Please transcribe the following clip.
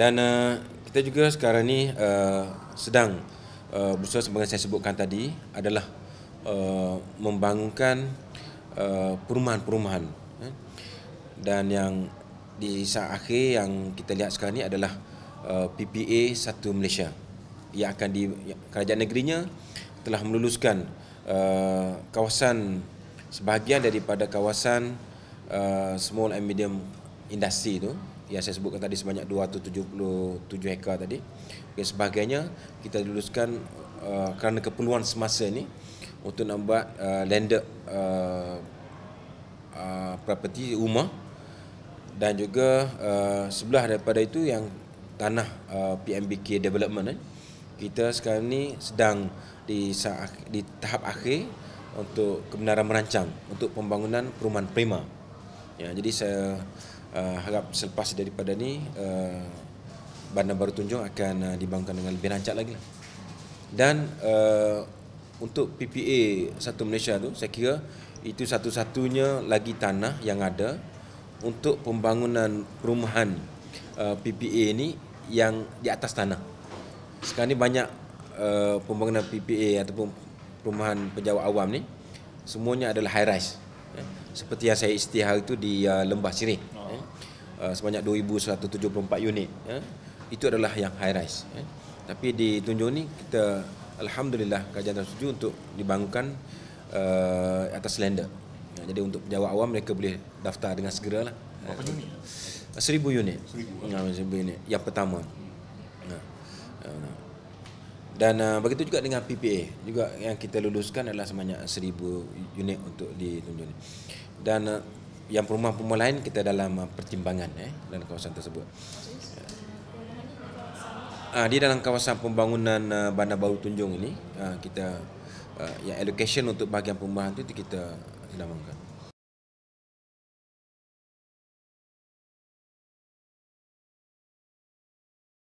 dan uh, kita juga sekarang ni uh, sedang uh, eh, berusaha sebagai saya sebutkan tadi adalah uh, membangunkan uh, perumahan-perumahan ya. dan yang di saat akhir yang kita lihat sekarang ni adalah uh, PPA Satu Malaysia yang akan di kerajaan negerinya telah meluluskan uh, kawasan sebahagian daripada kawasan uh, small and medium industri tu yang saya sebutkan tadi sebanyak 277 hektar tadi dan sebagainya kita luluskan uh, kerana keperluan semasa ni untuk nak buat uh, landed uh, uh, property rumah dan juga uh, sebelah daripada itu yang tanah uh, PMBK development eh, kita sekarang ni sedang di di tahap akhir untuk kebenaran merancang untuk pembangunan perumahan prima ya jadi saya uh, harap selepas daripada ni uh, Bandar Baru Tunjung akan uh, dibangunkan dengan lebih lancar lagi dan uh, untuk PPA Satu Malaysia tu saya kira itu satu-satunya lagi tanah yang ada untuk pembangunan perumahan uh, PPA ini yang di atas tanah. Sekarang ni banyak uh, pembangunan PPA ataupun perumahan pejabat awam ni semuanya adalah high rise. Ya. Seperti yang saya istihar itu di uh, Lembah Sirih. Okay. Uh, sebanyak 2174 unit ya. itu adalah yang high rise ya. tapi di Tunjung ni kita alhamdulillah kerajaan setuju untuk dibangunkan uh, atas lender ya, jadi untuk penjawat awam mereka boleh daftar dengan segera lah berapa uh, unit? 1000 unit eh? ya, seribu unit yang pertama hmm. uh, dan uh, begitu juga dengan PPA juga yang kita luluskan adalah sebanyak 1000 unit untuk di Tunjung ni dan uh, yang perumahan-perumahan lain kita dalam uh, pertimbangan eh dalam kawasan tersebut. Ah di dalam kawasan pembangunan uh, Bandar Baru Tunjung ini uh, kita ya allocation untuk bahagian perumahan itu kita sedang dinamakan.